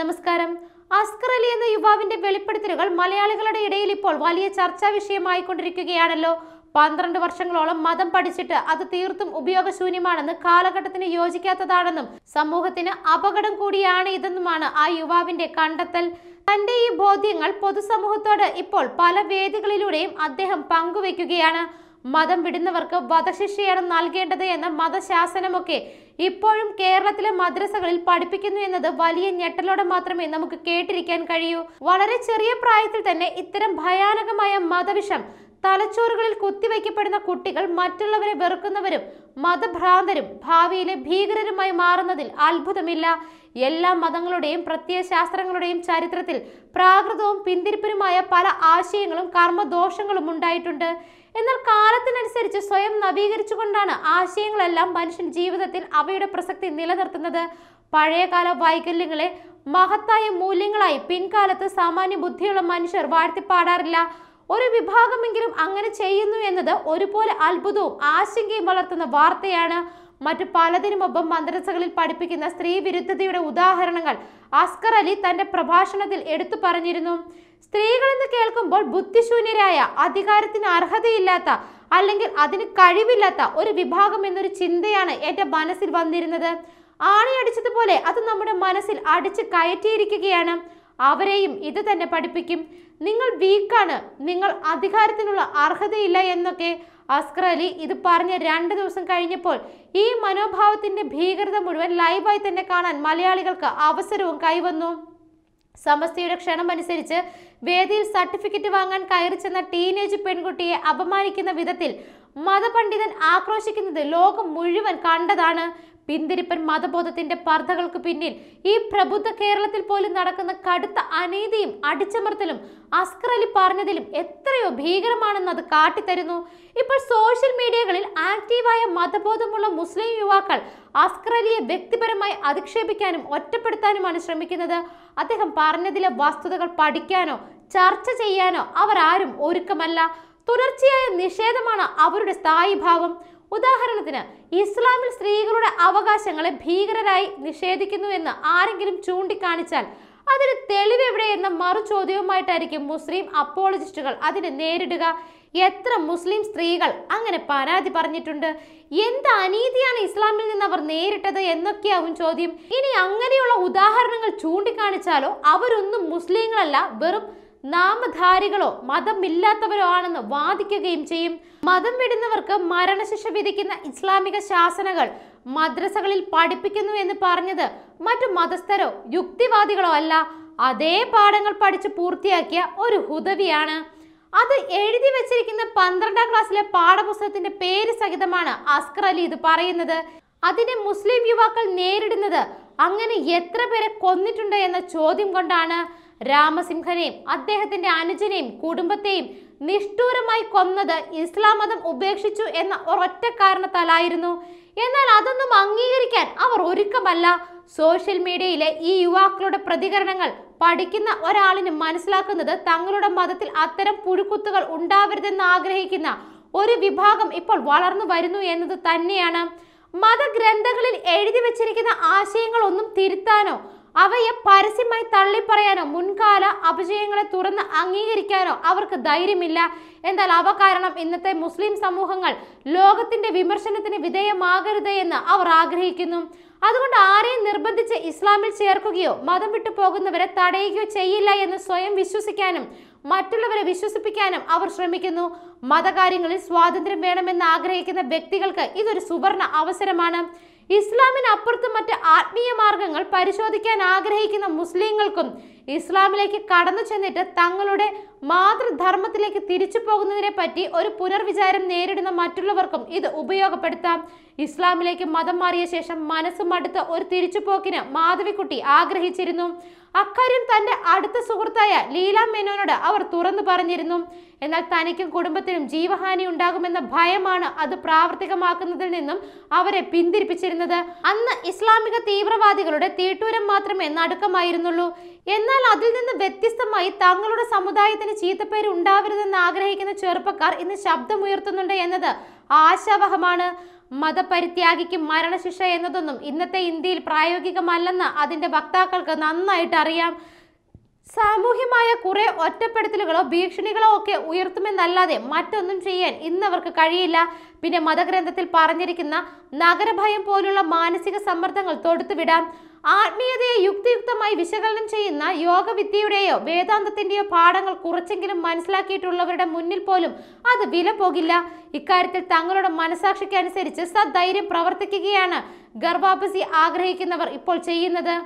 നമസ്കാരം അസ്കർ അലി എന്ന യുവാവിന്റെ വെളിപ്പെടുത്തലുകൾ മലയാളികളുടെ ഇടയിൽ ഇപ്പോൾ വലിയ ചർച്ചാ വിഷയമായിക്കൊണ്ടിരിക്കുകയാണല്ലോ പന്ത്രണ്ട് വർഷങ്ങളോളം മതം പഠിച്ചിട്ട് അത് തീർത്തും ഉപയോഗശൂന്യമാണെന്ന് കാലഘട്ടത്തിന് യോജിക്കാത്തതാണെന്നും സമൂഹത്തിന് അപകടം കൂടിയാണ് ഇതെന്നുമാണ് ആ യുവാവിന്റെ കണ്ടെത്തൽ തന്റെ ഈ ബോധ്യങ്ങൾ പൊതുസമൂഹത്തോട് ഇപ്പോൾ പല വേദികളിലൂടെയും അദ്ദേഹം പങ്കുവെക്കുകയാണ് മതം വിടുന്നവർക്ക് വധശിക്ഷയാണ് നൽകേണ്ടത് എന്ന മതശാസനമൊക്കെ ഇപ്പോഴും കേരളത്തിലെ മദ്രസകളിൽ പഠിപ്പിക്കുന്നു എന്നത് വലിയ ഞെട്ടലോടെ മാത്രമേ നമുക്ക് കേട്ടിരിക്കാൻ കഴിയൂ വളരെ ചെറിയ പ്രായത്തിൽ തന്നെ ഇത്തരം ഭയാനകമായ മതവിഷം തലച്ചോറുകളിൽ കുത്തിവയ്ക്കപ്പെടുന്ന കുട്ടികൾ മറ്റുള്ളവരെ വെറുക്കുന്നവരും മതഭ്രാന്തരും ഭാവിയിലെ ഭീകരരുമായി മാറുന്നതിൽ അത്ഭുതമില്ല എല്ലാ മതങ്ങളുടെയും പ്രത്യയശാസ്ത്രങ്ങളുടെയും ശാസ്ത്രങ്ങളുടെയും ചരിത്രത്തിൽ പ്രാകൃതവും പിന്തിരിപ്പനുമായ പല ആശയങ്ങളും കർമ്മദോഷങ്ങളും ഉണ്ടായിട്ടുണ്ട് എന്നാൽ കാലത്തിനനുസരിച്ച് സ്വയം നവീകരിച്ചുകൊണ്ടാണ് ആശയങ്ങളെല്ലാം മനുഷ്യൻ ജീവിതത്തിൽ അവയുടെ പ്രസക്തി നിലനിർത്തുന്നത് പഴയകാല വൈകല്യങ്ങളെ മഹത്തായ മൂല്യങ്ങളായി പിൻകാലത്ത് സാമാന്യ ബുദ്ധിയുള്ള മനുഷ്യർ വാഴ്ത്തിപ്പാടാറില്ല ഒരു വിഭാഗമെങ്കിലും അങ്ങനെ ചെയ്യുന്നു എന്നത് ഒരുപോലെ അത്ഭുതവും ആശങ്കയും വളർത്തുന്ന വാർത്തയാണ് മറ്റു പലതിനുമൊപ്പം മദ്രസകളിൽ പഠിപ്പിക്കുന്ന സ്ത്രീ വിരുദ്ധതയുടെ ഉദാഹരണങ്ങൾ അസ്കർ അലി തന്റെ പ്രഭാഷണത്തിൽ എടുത്തു പറഞ്ഞിരുന്നു എന്ന് കേൾക്കുമ്പോൾ ബുദ്ധിശൂന്യരായ അധികാരത്തിന് അർഹതയില്ലാത്ത അല്ലെങ്കിൽ അതിന് കഴിവില്ലാത്ത ഒരു വിഭാഗം എന്നൊരു ചിന്തയാണ് എൻ്റെ മനസ്സിൽ വന്നിരുന്നത് അടിച്ചതുപോലെ അത് നമ്മുടെ മനസ്സിൽ അടിച്ച് കയറ്റിയിരിക്കുകയാണ് അവരെയും ഇത് തന്നെ പഠിപ്പിക്കും നിങ്ങൾ വീക്കാണ് നിങ്ങൾ അധികാരത്തിനുള്ള അർഹതയില്ല എന്നൊക്കെ അസ്കർ അലി ഇത് പറഞ്ഞ് രണ്ട് ദിവസം കഴിഞ്ഞപ്പോൾ ഈ മനോഭാവത്തിന്റെ ഭീകരത മുഴുവൻ ലൈവായി തന്നെ കാണാൻ മലയാളികൾക്ക് അവസരവും കൈവന്നു സമസ്തയുടെ ക്ഷണമനുസരിച്ച് വേദിയിൽ സർട്ടിഫിക്കറ്റ് വാങ്ങാൻ കയറി ചെന്ന ടീനേജ് പെൺകുട്ടിയെ അപമാനിക്കുന്ന വിധത്തിൽ മതപണ്ഡിതൻ ആക്രോശിക്കുന്നത് ലോകം മുഴുവൻ കണ്ടതാണ് പിന്തിരിപ്പൻ മതബോധത്തിന്റെ പർദ്ധകൾക്ക് പിന്നിൽ ഈ പ്രബുദ്ധ കേരളത്തിൽ പോലും നടക്കുന്ന കടുത്ത അനീതിയും അടിച്ചമർത്തലും അസ്കർ അലി പറഞ്ഞതിലും എത്രയോ ഭീകരമാണെന്ന് അത് കാട്ടിത്തരുന്നു ഇപ്പോൾ സോഷ്യൽ മീഡിയകളിൽ ആക്റ്റീവായ മതബോധമുള്ള മുസ്ലിം യുവാക്കൾ അസ്കർ അലിയെ വ്യക്തിപരമായി അധിക്ഷേപിക്കാനും ഒറ്റപ്പെടുത്താനുമാണ് ശ്രമിക്കുന്നത് അദ്ദേഹം പറഞ്ഞതിലെ വസ്തുതകൾ പഠിക്കാനോ ചർച്ച ചെയ്യാനോ അവർ ആരും ഒരുക്കമല്ല തുടർച്ചയായ നിഷേധമാണ് അവരുടെ സ്ഥായി ഭാവം ഉദാഹരണത്തിന് ഇസ്ലാമിൽ സ്ത്രീകളുടെ അവകാശങ്ങളെ ഭീകരരായി നിഷേധിക്കുന്നു എന്ന് ആരെങ്കിലും ചൂണ്ടിക്കാണിച്ചാൽ അതിന് തെളിവ് എവിടെ എന്ന മറു ചോദ്യവുമായിട്ടായിരിക്കും മുസ്ലിം അപ്പോളജിസ്റ്റുകൾ അതിനെ നേരിടുക എത്ര മുസ്ലിം സ്ത്രീകൾ അങ്ങനെ പരാതി പറഞ്ഞിട്ടുണ്ട് എന്ത് അനീതിയാണ് ഇസ്ലാമിൽ നിന്ന് അവർ നേരിട്ടത് എന്നൊക്കെയാവും ചോദ്യം ഇനി അങ്ങനെയുള്ള ഉദാഹരണങ്ങൾ ചൂണ്ടിക്കാണിച്ചാലോ അവരൊന്നും മുസ്ലിങ്ങളല്ല വെറും നാമധാരികളോ മതമില്ലാത്തവരോ ആണെന്ന് വാദിക്കുകയും ചെയ്യും മതം വിടുന്നവർക്ക് മരണശിക്ഷ വിധിക്കുന്ന ഇസ്ലാമിക ശാസനകൾ മദ്രസകളിൽ പഠിപ്പിക്കുന്നു എന്ന് പറഞ്ഞത് മറ്റു മതസ്ഥരോ യുക്തിവാദികളോ അല്ല അതേ പാഠങ്ങൾ പഠിച്ച് പൂർത്തിയാക്കിയ ഒരു ഹുദവിയാണ് അത് എഴുതി വെച്ചിരിക്കുന്ന പന്ത്രണ്ടാം ക്ലാസ്സിലെ പാഠപുസ്തകത്തിന്റെ പേര് സഹിതമാണ് അസ്കർ അലി ഇത് പറയുന്നത് അതിനെ മുസ്ലിം യുവാക്കൾ നേരിടുന്നത് അങ്ങനെ എത്ര പേരെ കൊന്നിട്ടുണ്ട് എന്ന ചോദ്യം കൊണ്ടാണ് രാമസിംഹനെയും അദ്ദേഹത്തിന്റെ അനുജനെയും കുടുംബത്തെയും നിഷ്ഠൂരമായി കൊന്നത് ഇസ്ലാം മതം ഉപേക്ഷിച്ചു എന്ന ഒരൊറ്റ കാരണത്താലായിരുന്നു എന്നാൽ അതൊന്നും അംഗീകരിക്കാൻ അവർ ഒരുക്കമല്ല സോഷ്യൽ മീഡിയയിലെ ഈ യുവാക്കളുടെ പ്രതികരണങ്ങൾ പഠിക്കുന്ന ഒരാളിന് മനസ്സിലാക്കുന്നത് തങ്ങളുടെ മതത്തിൽ അത്തരം പുഴുക്കുത്തുകൾ ഉണ്ടാവരുതെന്ന് ആഗ്രഹിക്കുന്ന ഒരു വിഭാഗം ഇപ്പോൾ വളർന്നു വരുന്നു എന്നത് തന്നെയാണ് മതഗ്രന്ഥങ്ങളിൽ എഴുതി വച്ചിരിക്കുന്ന ആശയങ്ങളൊന്നും തിരുത്താനോ അവയെ പരസ്യമായി തള്ളിപ്പറയാനോ മുൻകാല അപജയങ്ങളെ തുറന്ന് അംഗീകരിക്കാനോ അവർക്ക് ധൈര്യമില്ല എന്നാൽ അവ കാരണം ഇന്നത്തെ മുസ്ലിം സമൂഹങ്ങൾ ലോകത്തിന്റെ വിമർശനത്തിന് വിധേയമാകരുത് എന്ന് അവർ ആഗ്രഹിക്കുന്നു അതുകൊണ്ട് ആരെയും നിർബന്ധിച്ച് ഇസ്ലാമിൽ ചേർക്കുകയോ മതം വിട്ടു പോകുന്നവരെ തടയുകയോ ചെയ്യില്ല എന്ന് സ്വയം വിശ്വസിക്കാനും മറ്റുള്ളവരെ വിശ്വസിപ്പിക്കാനും അവർ ശ്രമിക്കുന്നു മതകാര്യങ്ങളിൽ സ്വാതന്ത്ര്യം വേണമെന്ന് ആഗ്രഹിക്കുന്ന വ്യക്തികൾക്ക് ഇതൊരു സുവർണ അവസരമാണ് ഇസ്ലാമിനപ്പുറത്ത് മറ്റ് ആത്മീയ മാർഗങ്ങൾ പരിശോധിക്കാൻ ആഗ്രഹിക്കുന്ന മുസ്ലിങ്ങൾക്കും ഇസ്ലാമിലേക്ക് കടന്നു ചെന്നിട്ട് തങ്ങളുടെ മാതൃധർമ്മത്തിലേക്ക് തിരിച്ചു പോകുന്നതിനെ പറ്റി ഒരു പുനർവിചാരം നേരിടുന്ന മറ്റുള്ളവർക്കും ഇത് ഉപയോഗപ്പെടുത്താം ഇസ്ലാമിലേക്ക് മതം മാറിയ ശേഷം മനസ്സ് മടുത്ത ഒരു തിരിച്ചുപോക്കിന് മാധവിക്കുട്ടി ആഗ്രഹിച്ചിരുന്നു അക്കാര്യം തന്റെ അടുത്ത സുഹൃത്തായ ലീല മേനോനോട് അവർ തുറന്നു പറഞ്ഞിരുന്നു എന്നാൽ തനിക്കും കുടുംബത്തിനും ജീവഹാനി ഉണ്ടാകുമെന്ന ഭയമാണ് അത് പ്രാവർത്തികമാക്കുന്നതിൽ നിന്നും അവരെ പിന്തിരിപ്പിച്ചിരുന്നത് അന്ന് ഇസ്ലാമിക തീവ്രവാദികളുടെ തീട്ടൂരം മാത്രമേ നടുക്കമായിരുന്നുള്ളൂ എന്നാൽ അതിൽ നിന്ന് വ്യത്യസ്തമായി തങ്ങളുടെ സമുദായത്തിന് ചീത്തപ്പേര് ഉണ്ടാവരുതെന്ന് ആഗ്രഹിക്കുന്ന ചെറുപ്പക്കാർ ഇന്ന് ശബ്ദമുയർത്തുന്നുണ്ട് എന്നത് ആശാവഹമാണ് മതപരിത്യാഗിക്ക് മരണശിക്ഷ എന്നതൊന്നും ഇന്നത്തെ ഇന്ത്യയിൽ പ്രായോഗികമല്ലെന്ന് അതിന്റെ വക്താക്കൾക്ക് നന്നായിട്ട് അറിയാം സാമൂഹ്യമായ കുറെ ഒറ്റപ്പെടുത്തലുകളോ ഭീഷണികളോ ഒക്കെ ഉയർത്തുമെന്നല്ലാതെ മറ്റൊന്നും ചെയ്യാൻ ഇന്നവർക്ക് കഴിയില്ല പിന്നെ മതഗ്രന്ഥത്തിൽ പറഞ്ഞിരിക്കുന്ന നഗരഭയം പോലുള്ള മാനസിക സമ്മർദ്ദങ്ങൾ തൊടുത്തുവിടാം ആത്മീയതയെ യുക്തിയുക്തമായി വിശകലനം ചെയ്യുന്ന യോഗവിദ്യയുടെയോ വേദാന്തത്തിന്റെയോ പാഠങ്ങൾ കുറച്ചെങ്കിലും മനസ്സിലാക്കിയിട്ടുള്ളവരുടെ മുന്നിൽ പോലും അത് വില പോകില്ല ഇക്കാര്യത്തിൽ തങ്ങളുടെ മനസാക്ഷിക്കനുസരിച്ച് സധൈര്യം പ്രവർത്തിക്കുകയാണ് ഗർഭാപസി ആഗ്രഹിക്കുന്നവർ ഇപ്പോൾ ചെയ്യുന്നത്